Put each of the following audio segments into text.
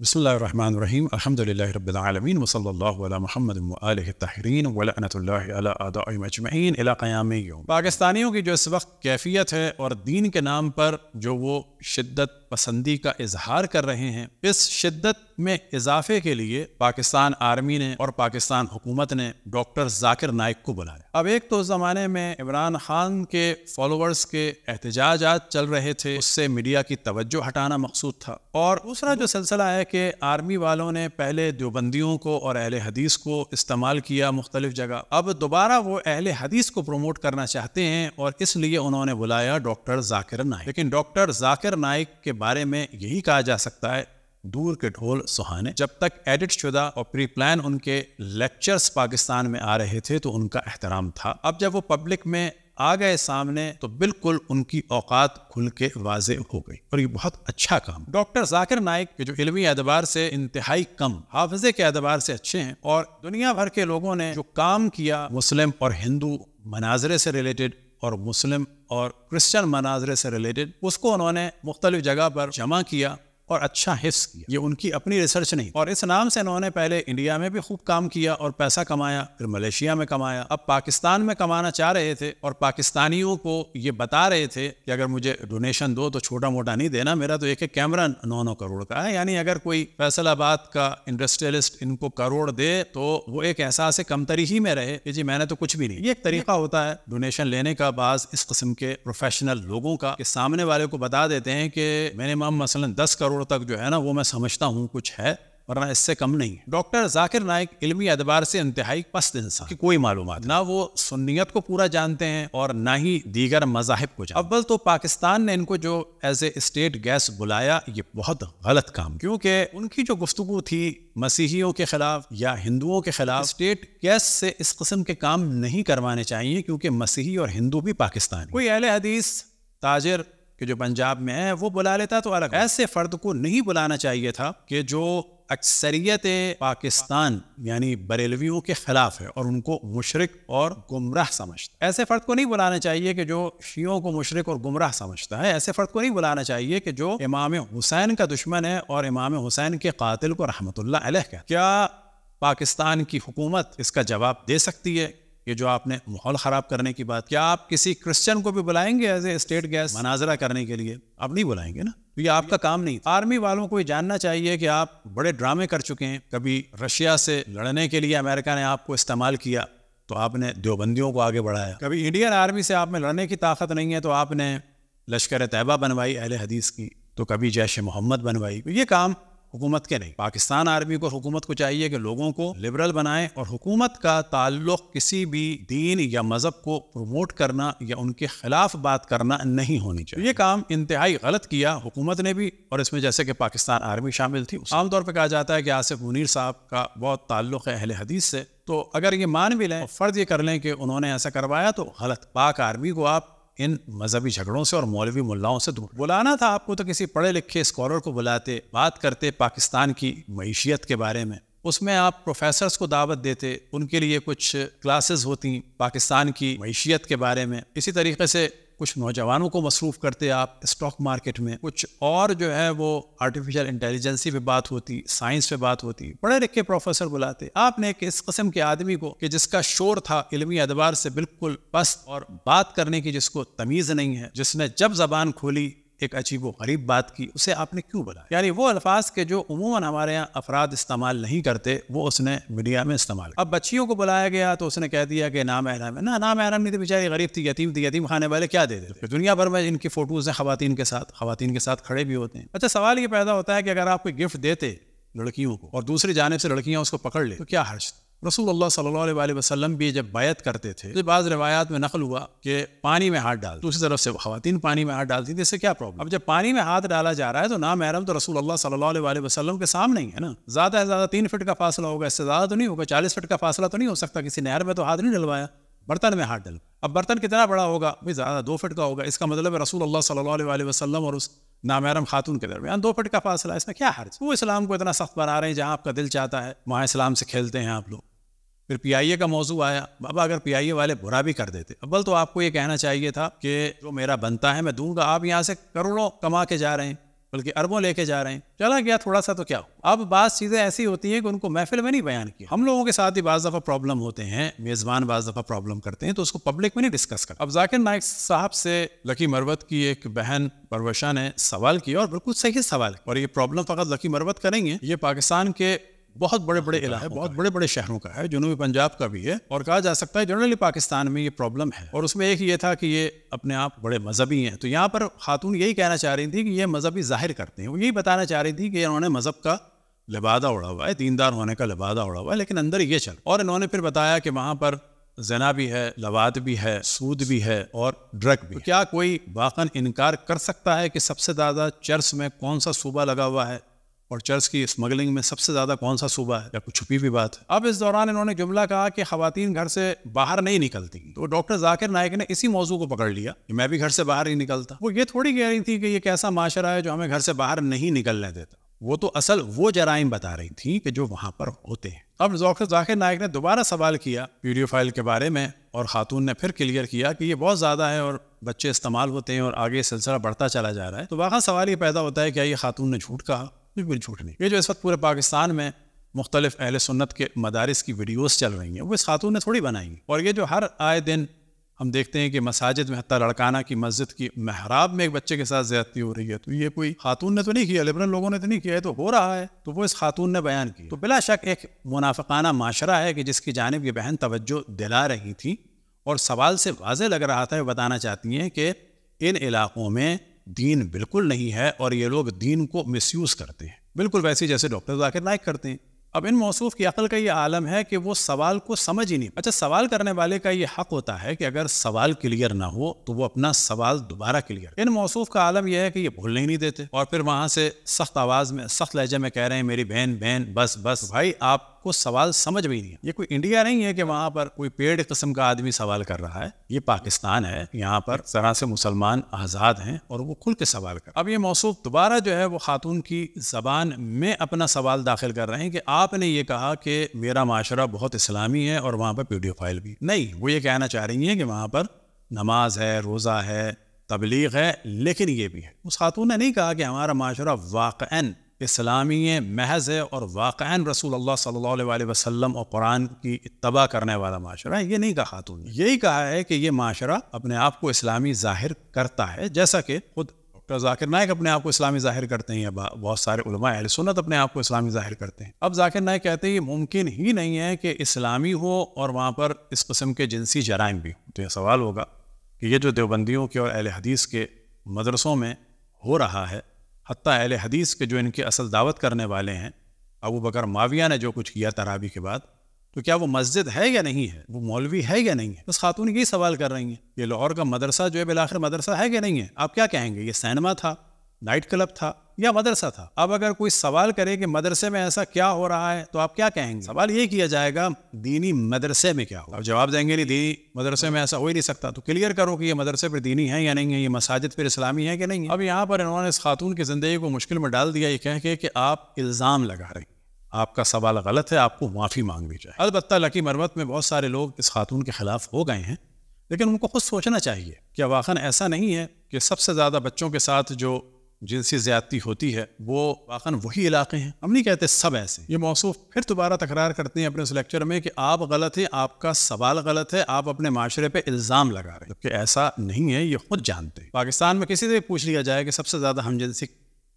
بسم الله الرحمن الرحيم الحمد لله رب العالمين وصلى الله على محمد وآله الطاهرين ولعنة الله على أعدائهم أجمعين إلى قيام یوم پاکستانیوں کی جو اس وقت کیفیت ہے اور دین کے نام پر جو وہ شدت پسندی کا اظہار کر رہے ہیں اس شدت में इजाफे के लिए पाकिस्तान आर्मी ने और पाकिस्तान हुकूमत ने डॉक्टर जाकिर नाइक को बुलाया अब एक तो उस जमाने में इमरान खान के फॉलोअर्स के एहतजाज चल रहे थे उससे मीडिया की तवज्जो हटाना मकसूद था और दूसरा जो सिलसिला है कि आर्मी वालों ने पहले देवबंदियों को और अहल हदीस को इस्तेमाल किया मुख्तलिफ जगह अब दोबारा वो अहल हदीस को प्रमोट करना चाहते हैं और इसलिए उन्होंने बुलाया डॉक्टर जाकिर नाइक लेकिन डॉक्टर जाकिर नाइक के बारे में यही कहा जा सकता है दूर के ढोल सुहाने जब तक एडिट शुदा और प्री प्लान उनके लेक्चर्स पाकिस्तान में आ रहे थे तो उनका एहतराम था अब जब वो पब्लिक में आ गए सामने तो बिल्कुल उनकी औकात खुल के वाजे हो गई और ये बहुत अच्छा काम डॉक्टर जाकिर नायक के जो इलमी एतबार से इंतहाई कम हाफजे के एतबार से अच्छे हैं और दुनिया भर के लोगों ने जो काम किया मुस्लिम और हिंदू मनाजरे से रिलेटेड और मुस्लिम और क्रिश्चियन मनाजरे से रिलेटेड उसको उन्होंने मुख्तलिफ जगह पर जमा किया और अच्छा हिस्स किया ये उनकी अपनी रिसर्च नहीं और इस नाम से इन्होंने पहले इंडिया में भी खूब काम किया और पैसा कमाया फिर मलेशिया में कमाया अब पाकिस्तान में कमाना चाह रहे थे और पाकिस्तानियों को ये बता रहे थे कि अगर मुझे डोनेशन दो तो छोटा मोटा नहीं देना मेरा तो एक एक कैमरा नौ नौ करोड़ का है यानी अगर कोई फैसलाबाद का इंडस्ट्रियलिस्ट इनको करोड़ दे तो वो एक एहसास कमतरी ही में रहे कि जी मैंने तो कुछ भी नहीं ये एक तरीका होता है डोनेशन लेने का बाज इस किस्म के प्रोफेशनल लोगों का सामने वाले को बता देते हैं कि मिनिमम मसलन दस करोड़ करोड़ तक जो है ना वो मैं समझता हूँ कुछ है वरना इससे कम नहीं डॉक्टर जाकिर नायक इलमी एतबार से इंतहाई पस्त इंसान की कोई मालूम ना वो सुन्नीत को पूरा जानते हैं और ना ही दीगर मजाहब को जानते अव्वल तो पाकिस्तान ने इनको जो एज ए स्टेट गैस बुलाया ये बहुत गलत काम क्योंकि उनकी जो गुफ्तु थी मसीहियों के खिलाफ या हिंदुओं के खिलाफ स्टेट गैस से इस किस्म के काम नहीं करवाने चाहिए क्योंकि मसीही और हिंदू भी पाकिस्तान कोई अहल हदीस ताजर कि जो पंजाब में है वो बुला लेता तो अलग ऐसे फ़र्द को नहीं बुलाना चाहिए था कि जो अक्सरियत पाकिस्तान यानी बरेलवियों के ख़िलाफ़ है और उनको मुशरक और गुमराह समझता ऐसे फ़र्द को नहीं बुलाना चाहिए कि जो शियों को मुशरक और गुमराह समझता है ऐसे फ़र्द को नहीं बुलाना चाहिए कि जो इमाम हुसैन का दुश्मन है और इमाम हुसैन के कातिल को रहमतुल्ला अलह क्या पाकिस्तान की हुकूमत इसका जवाब दे सकती है ये जो आपने माहौल ख़राब करने की बात क्या आप किसी क्रिश्चियन को भी बुलाएंगे एज ए स्टेट गैस मनाजरा करने के लिए आप नहीं बुलाएंगे ना तो ये आपका काम नहीं आर्मी वालों को ये जानना चाहिए कि आप बड़े ड्रामे कर चुके हैं कभी रशिया से लड़ने के लिए अमेरिका ने आपको इस्तेमाल किया तो आपने देवबंदियों को आगे बढ़ाया कभी इंडियन आर्मी से आप में लड़ने की ताकत नहीं है तो आपने लश्कर तैयबा बनवाई अहले हदीस की तो कभी जैश मोहम्मद बनवाई तो ये काम हुकूमत नहीं पाकिस्तान आर्मी को हुकूमत को चाहिए कि लोगों को लिबरल बनाएं और हुकूमत का ताल्लुक किसी भी दीन या मज़हब को प्रमोट करना या उनके खिलाफ बात करना नहीं होनी चाहिए ये काम इंतहाई गलत किया हुकूमत ने भी और इसमें जैसे कि पाकिस्तान आर्मी शामिल थी आमतौर पर कहा जाता है कि आसिफ मुनीर साहब का बहुत ताल्लुक है अहल हदीस से तो अगर ये मान भी लें फर्ज ये कर लें कि उन्होंने ऐसा करवाया तो गलत पाक आर्मी को आप इन मजहबी झगड़ों से और मौलवी मुल्लाओं से दूर बुलाना था आपको तो किसी पढ़े लिखे स्कॉलर को बुलाते बात करते पाकिस्तान की मीशियत के बारे में उसमें आप प्रोफेसर्स को दावत देते उनके लिए कुछ क्लासेस होती पाकिस्तान की मीशियत के बारे में इसी तरीके से कुछ नौजवानों को मसरूफ़ करते आप स्टॉक मार्केट में कुछ और जो है वो आर्टिफिशियल इंटेलिजेंसी पे बात होती साइंस पे बात होती पढ़े लिखे प्रोफेसर बुलाते आपने एक इस कस्म के आदमी को कि जिसका शोर था इलमी अदबार से बिल्कुल पस्त और बात करने की जिसको तमीज़ नहीं है जिसने जब जबान खोली एक अजीब व गरीब बात की उसे आपने क्यों बनाया यानी वो अल्फाज के जो उमूमन हमारे यहाँ अफराद इस्तेमाल नहीं करते वो उसने मीडिया में इस्तेमाल अब बच्चियों को बुलाया गया तो उसने कह दिया कि नाम एहराम है ना नाम एहराम नहीं थे तो बेचारी गरीब थी यतीम थी यतीम खाने वाले क्या दे देते दुनिया भर में इनकी फोटोज़ हैं खातन के साथ खातन के साथ खड़े भी होते हैं अच्छा सवाल ये पैदा होता है कि अगर आप कोई गिफ्ट देते लड़कियों को और दूसरी जानब से लड़कियाँ उसको पकड़ ले तो क्या हर्ष रसूल अल्लाह अलैहि वसलम भी जब बैत करते थे तो बाज़ रवायात में नकल हुआ कि पानी में हाथ डाल दूसरी तरफ से खातन पानी में हाथ डालती थी इससे क्या प्रॉब्लम अब जब पानी में हाथ डाला जा रहा है तो ना महरम तो रसूल अल्लाह सल्ला वसलम के सामने ही है ना ज़्यादा से ज़्यादा तीन फिट का फासला होगा इससे ज़्यादा तो नहीं होगा चालीस फिट का फासला तो नहीं हो सकता किसी नहर में तो हाथ नहीं डलवाया बर्तन में हाथ डालो अब बर्तन कितना बड़ा होगा भाई ज़्यादा दो फिट का होगा इसका मतलब है रसूल अल्लाह सल्लल्लाहु अलैहि वसल्लम और उस नामहरम खातून के दरमियान दो फिट का फासला इसमें क्या हर्ज वो इस्लाम को इतना सख्त बना रहे हैं जहाँ आपका दिल चाहता है वहाँ इस्लाम से खेलते हैं आप लोग फिर पी का मौजू आया अब अगर पी वाले बुरा भी कर देते अव्वल तो आपको ये कहना चाहिए था कि जो मेरा बनता है मैं दूंगा आप यहाँ से करोड़ों कमा के जा रहे हैं बल्कि अरबों लेके जा रहे हैं चला गया थोड़ा सा तो क्या हो अब बात चीज़ें ऐसी होती हैं कि उनको महफिल में नहीं बयान किया हम लोगों के साथ ही बाज़ दफ़ा प्रॉब्लम होते हैं मेज़बान बाज़ दफ़ा प्रॉब्लम करते हैं तो उसको पब्लिक में नहीं डिस्कस कर अब जाकिर नाइक साहब से लकी मरवत की एक बहन परवशा ने सवाल किया और बिल्कुल सही सवाल और ये प्रॉब्लम तो फ़कत लकी मरवत करेंगे ये पाकिस्तान के बहुत बड़े बड़े इलाके बहुत बड़े बड़े शहरों का है जनूबी पंजाब का भी है और कहा जा सकता है जनरली पाकिस्तान में ये प्रॉब्लम है और उसमें एक ये था कि ये अपने आप बड़े मजहबी हैं तो यहाँ पर खातून यही कहना चाह रही थी कि ये मजहबी जाहिर करते हैं वो यही बताना चाह रही थी कि इन्होंने मजहब का लिबादा उड़ा हुआ है दीनदार होने का लिबादा उड़ा हुआ है लेकिन अंदर ये चल और इन्होंने फिर बताया कि वहाँ पर जना भी है लवाद भी है सूद भी है और ड्रग भी तो क्या कोई वाकन इनकार कर सकता है कि सबसे ज़्यादा चर्च में कौन सा सूबा लगा हुआ है और चर्च की स्मगलिंग में सबसे ज़्यादा कौन सा सूबा है या कुछ छुपी हुई बात है अब इस दौरान इन्होंने जुमला कहा कि खातन घर से बाहर नहीं निकलती तो डॉक्टर जाकिर नायक ने इसी मौजू को पकड़ लिया कि मैं भी घर से बाहर ही निकलता वो ये थोड़ी कह रही थी कि ये कैसा माशरा है जो हमें घर से बाहर नहीं निकलने देता वो तो असल वो जराइम बता रही थी कि जो वहां पर होते हैं अब डॉक्टर जाकिर नायक ने दोबारा सवाल किया फाइल के बारे में और ख़ातून ने फिर क्लियर किया कि ये बहुत ज़्यादा है और बच्चे इस्तेमाल होते हैं और आगे सिलसिला बढ़ता चला जा रहा है तो वाक़ा सवाल ये पैदा होता है क्या ये खातून ने झूठ कहा कोई पूरी झूठ नहीं ये जो इस वक्त पूरे पाकिस्तान में मुख्तलिफ अहल सुन्नत के मदारस की वीडियोस चल रही हैं वो इस खातून ने थोड़ी बनाई और ये जो हर आए दिन हम देखते हैं कि मसाजिद में हत्या लड़काना की मस्जिद की महराब में एक बच्चे के साथ ज्यादती हो रही है तो ये कोई खातून ने तो नहीं किया लिबरल लोगों ने तो नहीं किया है तो हो रहा है तो वो इस खातून ने बयान किया तो बिला शक एक मुनाफाना माशरा है कि जिसकी जानब ये बहन तवज्जो दिला रही थी और सवाल से वाज लग रहा था बताना चाहती हैं कि इन इलाक़ों में दीन बिल्कुल नहीं है और ये लोग दीन को मिसयूज़ करते हैं बिल्कुल वैसे जैसे डॉक्टर जाकिर नाइक करते हैं अब इन मौसू की अकल का ये आलम है कि वो सवाल को समझ ही नहीं अच्छा सवाल करने वाले का ये हक होता है कि अगर सवाल क्लियर ना हो तो वो अपना सवाल दोबारा क्लियर इन मौसू का आलम यह है कि ये भूलने ही नहीं देते और फिर वहां से सख्त आवाज में सख्त लहजे में कह रहे हैं मेरी बहन बहन बस बस भाई आप को सवाल समझ भी नहीं है ये कोई इंडिया नहीं है कि वहां पर कोई पेड़ किस्म का आदमी सवाल कर रहा है ये पाकिस्तान है यहाँ पर तरह से मुसलमान आज़ाद हैं और वो खुल के सवाल कर अब ये मौसू दोबारा जो है वो खातून की जबान में अपना सवाल दाखिल कर रहे हैं कि आपने ये कहा कि मेरा माशरा बहुत इस्लामी है और वहां पर पीडियो फाइल भी नहीं वो ये कहना चाह रही है कि वहां पर नमाज है रोज़ा है तबलीग है लेकिन ये भी है उस खातून ने नहीं कहा कि हमारा माशरा वाक़ इस्लामी महज है और वाक़ा रसूल अल्लाह सल्लल्लाहु अलैहि वसल्लम और कुरान की इतबा करने वाला माशरा है ये नहीं कहा खातून यही कहा है कि ये माशरा अपने आप को इस्लामी ज़ाहिर करता है जैसा कि खुद डॉक्टर जाकिर नायक अपने आप को इस्लामी ज़ाहिर करते हैं बहुत सारे उलमा सुनत अपने आप को इस्लामी ज़ाहिर करते हैं अब जाकिर नायक कहते हैं ये मुमकिन ही नहीं है कि इस्लामी हो और वहाँ पर इस कस्म के जिनसी जराइम भी तो यह सवाल होगा कि ये जो देवबंदियों के और अहल हदीस के मदरसों में हो रहा है हती अहल हदीस के जो इनकी असल दावत करने वाले हैं अबू बकर माविया ने जो कुछ किया तरावी के बाद तो क्या वो मस्जिद है या नहीं है वो मौलवी है या नहीं है बस खातून यही सवाल कर रही हैं ये लाहौर का मदरसा जो है बिलाखिर मदरसा है या नहीं है आप क्या कहेंगे ये सैनमा था नाइट क्लब था या मदरसा था अब अगर कोई सवाल करे कि मदरसे में ऐसा क्या हो रहा है तो आप क्या कहेंगे सवाल ये किया जाएगा दीनी मदरसे में क्या हो अब जवाब देंगे नहीं दीनी मदरसे में ऐसा हो ही नहीं सकता तो क्लियर करो कि ये मदरसे पर दीनी है या नहीं है ये मसाजिद पर इस्लामी है कि नहीं है अब यहाँ पर इन्होंने इस खातून की ज़िंदगी को मुश्किल में डाल दिया ये कह के कि आप इल्ज़ाम लगा रही आपका सवाल गलत है आपको माफ़ी मांगनी चाहिए अलबत् लकी मरमत में बहुत सारे लोग इस खातून के ख़िलाफ़ हो गए हैं लेकिन उनको खुद सोचना चाहिए क्या वाखन ऐसा नहीं है कि सबसे ज़्यादा बच्चों के साथ जो जिनसी ज़्यादती होती है वो वाकन वही इलाके हैं हम नहीं कहते सब ऐसे ये मौसू फिर दोबारा तकरार करते हैं अपने उस लेक्चर में कि आप गलत हैं आपका सवाल गलत है आप अपने माशरे पर इल्ज़ाम लगा रहे हैं जबकि ऐसा नहीं है ये खुद जानते हैं पाकिस्तान में किसी से पूछ लिया जाए कि सबसे ज़्यादा हम जिनसी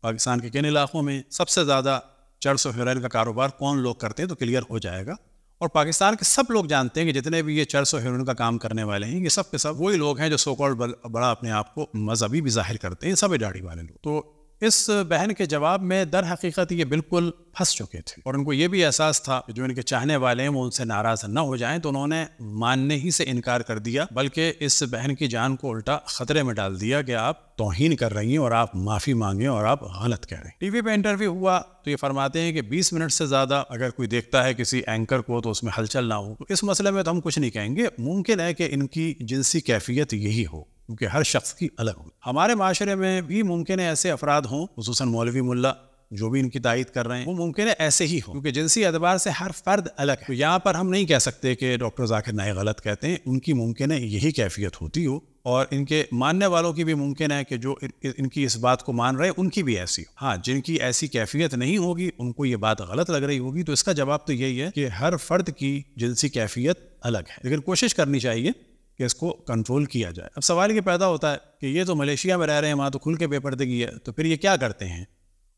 पाकिस्तान के किन इलाकों में सबसे ज़्यादा चर्च और हेराइन का कारोबार कौन लोग करते हैं तो क्लियर हो जाएगा और पाकिस्तान के सब लोग जानते हैं कि जितने भी ये चर्च और हेरोइन का काम करने वाले हैं ये सब के सब वही लोग हैं जो सोकॉल बड़ा अपने आप को मजहबी भी जाहिर करते हैं सब दाढ़ी वाले लोग तो इस बहन के जवाब में दर हकीकत ये बिल्कुल फंस चुके थे और उनको ये भी एहसास था कि जो इनके चाहने वाले हैं वो उनसे नाराज ना हो जाएं तो उन्होंने मानने ही से इनकार कर दिया बल्कि इस बहन की जान को उल्टा खतरे में डाल दिया कि आप तोहन कर रही हैं और आप माफ़ी मांगें और आप गलत कह रहे हैं टीवी पे इंटरव्यू हुआ तो ये फरमाते हैं कि 20 मिनट से ज़्यादा अगर कोई देखता है किसी एंकर को तो उसमें हलचल ना हो तो इस मसले में तो हम कुछ नहीं कहेंगे मुमकिन है कि इनकी जिनसी कैफियत यही हो क्योंकि हर शख्स की अलग हो हमारे माशरे में भी मुमकिन है ऐसे अफराद हों खूस मौलवी मुल्ला जो भी इनकी तायद कर रहे हैं वो मुमकिन है ऐसे ही हो क्योंकि जिनसी एतबार से हर फर्द अलग है तो यहाँ पर हम नहीं कह सकते कि डॉक्टर जाकिर नाए गलत कहते हैं उनकी मुमकिन है यही कैफियत होती हो और इनके मानने वालों की भी मुमकिन है कि जो इन, इनकी इस बात को मान रहे उनकी भी ऐसी हो हाँ जिनकी ऐसी कैफियत नहीं होगी उनको ये बात गलत लग रही होगी तो इसका जवाब तो यही है कि हर फर्द की जिनसी कैफियत अलग है लेकिन कोशिश करनी चाहिए कि इसको कंट्रोल किया जाए अब सवाल ये पैदा होता है कि ये तो मलेशिया में रह रहे हैं वहाँ तो खुल के बेपर्दगी है तो फिर ये क्या करते हैं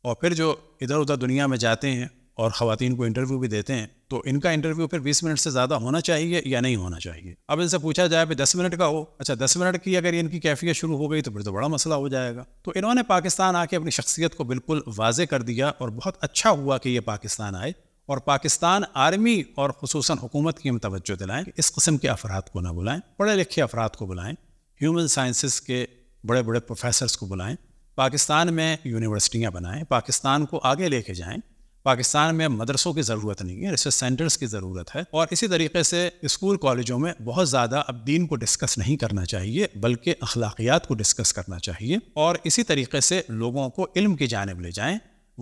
और फिर जो इधर उधर दुनिया में जाते हैं और ख़वान को इंटरव्यू भी देते हैं तो इनका इंटरव्यू फिर बीस मिनट से ज़्यादा होना चाहिए या नहीं होना चाहिए अब इनसे पूछा जाए भाई दस मिनट का हो अच्छा दस मिनट की अगर इनकी कैफियत शुरू हो गई तो फिर तो बड़ा मसला हो जाएगा तो इन्होंने पाकिस्तान आके अपनी शख्सियत को बिल्कुल वाजे कर दिया और बहुत अच्छा हुआ कि ये पाकिस्तान आए और पाकिस्तान आर्मी और खसूस हुकूमत की हम तोज्जो दिलाएँ इस कस्म के अफराद को ना बुलाएँ पढ़े लिखे अफराद को बुलाएँ ह्यूमन साइंसिस के बड़े बड़े प्रोफेसर को बुलाएँ पाकिस्तान में यूनिवर्सिटियाँ बनाएँ पाकिस्तान को आगे लेके जाएँ पाकिस्तान में मदरसों की ज़रूरत नहीं है रिसर्च सेंटर्स की ज़रूरत है और इसी तरीके से स्कूल कॉलेजों में बहुत ज़्यादा अब दीन को डिस्कस नहीं करना चाहिए बल्कि अखलाकियात को डिस्कस करना चाहिए और इसी तरीके से लोगों को इल्म की जानब ले जाएँ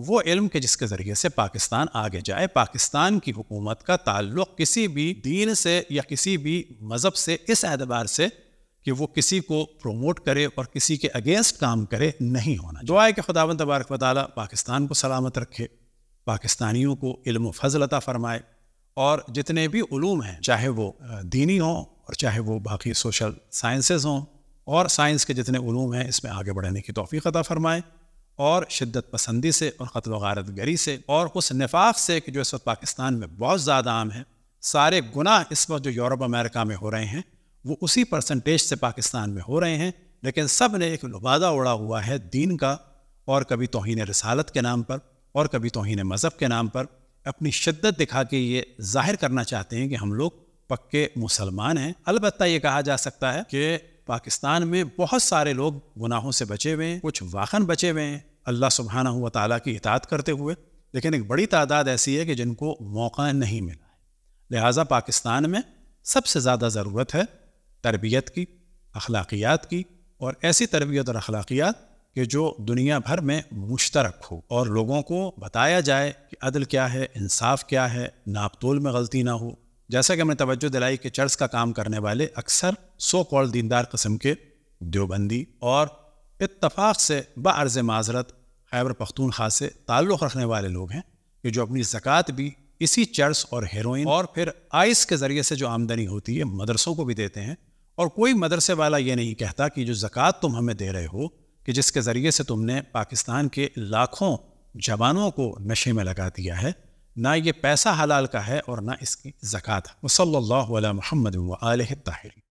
वो इल्म के जिसके ज़रिए से पाकिस्तान आगे जाए पाकिस्तान की हुकूमत का ताल्लुक किसी भी दीन से या किसी भी मज़हब से इस एतबार से कि वो किसी को प्रोमोट करे और किसी के अगेंस्ट काम करे नहीं होना दुआ है कि खुदावंद तबारक वाली पाकिस्तान को सलामत रखे पाकिस्तानियों को इल्म फजल अता फ़रमाए और जितने भी ूम हैं चाहे वो दीनी हों और चाहे वो बाकी सोशल साइंसेज़ हों और साइंस के जितने ूम हैं इसमें आगे बढ़ने की तोफ़ी अता फ़रमाए और शिद्दत पसंदी से और क़त्ल वारत गरी से और उस नफाफ़ से कि जो इस वक्त पाकिस्तान में बहुत ज़्यादा आम है सारे गुनाह इस वक्त जो यूरोप अमेरिका में हो रहे हैं वो उसी परसेंटेज से पाकिस्तान में हो रहे हैं लेकिन सब ने एक लुबादा उड़ा हुआ है दीन का और कभी तोहन रसालत के नाम पर और कभी तोहन मज़हब के नाम पर अपनी शिद्दत दिखा के ये जाहिर करना चाहते हैं कि हम लोग पक्के मुसलमान हैं अलबत् ये कहा जा सकता है कि पाकिस्तान में बहुत सारे लोग गुनाहों से बचे हुए हैं कुछ वाखन बचे हुए हैं अल्लाह सुबहाना हुआ ताली की इतात करते हुए लेकिन एक बड़ी तादाद ऐसी है कि जिनको मौका नहीं मिला है लिहाजा पाकिस्तान में सबसे ज़्यादा ज़रूरत है तरबियत की अखलाकियात की और ऐसी तरबियत और अखलाकियात कि जो दुनिया भर में मुश्तरक हो और लोगों को बताया जाए कि अदल क्या है इंसाफ क्या है नापतोल में गलती ना हो जैसा कि हमने तवज्जो दिलाई कि चर्च का काम करने वाले अक्सर सो कॉल दीनदार कस्म के देवबंदी और इतफाक़ से बर्ज़ माजरत खैबर पख्तूनखा से ताल्लुक़ रखने वाले लोग हैं कि जो अपनी ज़क़़त भी इसी चर्च और हेरोइन और फिर आइस के ज़रिए से जो आमदनी होती है मदरसों को भी देते हैं और कोई मदरसे वाला ये नहीं कहता कि जो ज़क़़त तुम हमें दे रहे हो कि जिसके ज़रिए से तुमने पाकिस्तान के लाखों जवानों को नशे में लगा दिया है ना ये पैसा हलाल का है और ना इसकी ज़क़़त वसल महमद वाल ताहरी